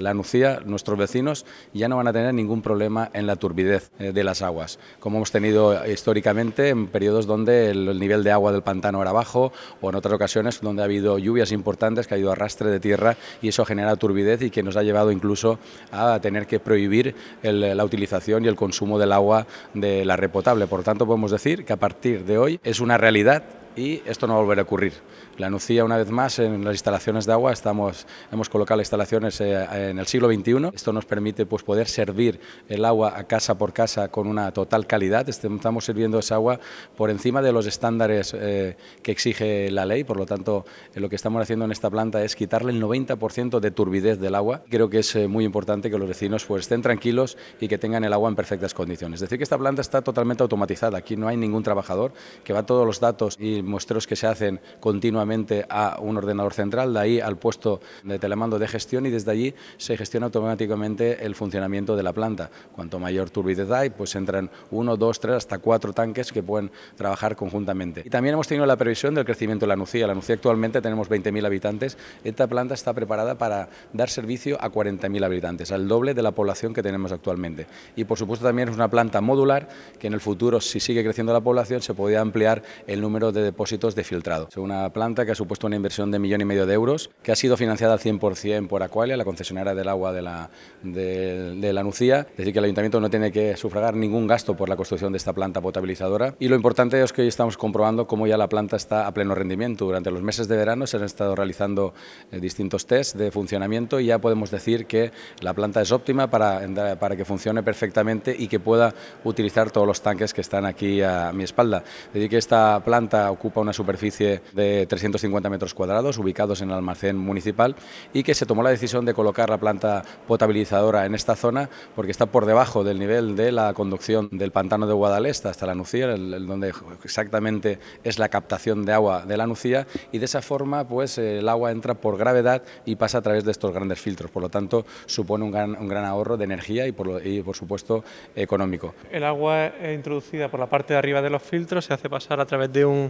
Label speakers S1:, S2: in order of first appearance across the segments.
S1: La Nucía, nuestros vecinos ya no van a tener ningún problema en la turbidez eh, de las aguas, como hemos tenido históricamente en periodos donde el nivel de agua del pantano era bajo o en otras ocasiones donde ha habido lluvias importantes, que ha habido arrastre de tierra y eso genera turbidez y que nos ha llevado incluso a tener que prohibir la utilización y el consumo del agua de la repotable. Por tanto, podemos decir que a partir de hoy es una realidad y esto no va a volver a ocurrir. La Anuncia una vez más, en las instalaciones de agua, estamos, hemos colocado las instalaciones eh, en el siglo XXI. Esto nos permite pues, poder servir el agua a casa por casa con una total calidad. Este, estamos sirviendo esa agua por encima de los estándares eh, que exige la ley, por lo tanto, eh, lo que estamos haciendo en esta planta es quitarle el 90% de turbidez del agua. Creo que es muy importante que los vecinos pues, estén tranquilos y que tengan el agua en perfectas condiciones. Es decir, que esta planta está totalmente automatizada, aquí no hay ningún trabajador, que va todos los datos y muestros que se hacen continuamente a un ordenador central, de ahí al puesto de telemando de gestión y desde allí se gestiona automáticamente el funcionamiento de la planta. Cuanto mayor turbidez hay, pues entran uno, dos, tres, hasta cuatro tanques que pueden trabajar conjuntamente. Y también hemos tenido la previsión del crecimiento de la Nucía. La Nucía actualmente tenemos 20.000 habitantes. Esta planta está preparada para dar servicio a 40.000 habitantes, al doble de la población que tenemos actualmente. Y por supuesto también es una planta modular que en el futuro, si sigue creciendo la población, se podría ampliar el número de de filtrado. Es una planta que ha supuesto una inversión de millón y medio de euros, que ha sido financiada al 100% por Aqualia, la concesionaria del agua de la, de, la Nucía. Es decir, que el ayuntamiento no tiene que sufragar ningún gasto por la construcción de esta planta potabilizadora. Y lo importante es que hoy estamos comprobando cómo ya la planta está a pleno rendimiento. Durante los meses de verano se han estado realizando eh, distintos tests de funcionamiento y ya podemos decir que la planta es óptima para, para que funcione perfectamente y que pueda utilizar todos los tanques que están aquí a mi espalda. Es decir, que esta planta ocupa una superficie de 350 metros cuadrados ubicados en el almacén municipal y que se tomó la decisión de colocar la planta potabilizadora en esta zona porque está por debajo del nivel de la conducción del pantano de Guadalesta hasta la Nucía, el, donde exactamente es la captación de agua de la Nucía y de esa forma pues eh, el agua entra por gravedad y pasa a través de estos grandes filtros, por lo tanto supone un gran, ahorro de energía y por, y por supuesto económico.
S2: El agua eh, introducida por la parte de arriba de los filtros, se hace pasar a través de un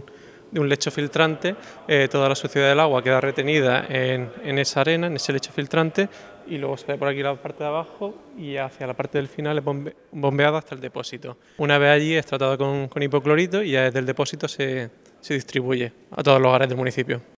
S2: de un lecho filtrante, eh, toda la suciedad del agua queda retenida en, esa arena, en ese lecho filtrante, y luego sale por aquí la parte de abajo y hacia la parte del final es bombeada hasta el depósito. Una vez allí es tratado con, hipoclorito y ya desde el depósito se, se distribuye a todos los hogares del municipio.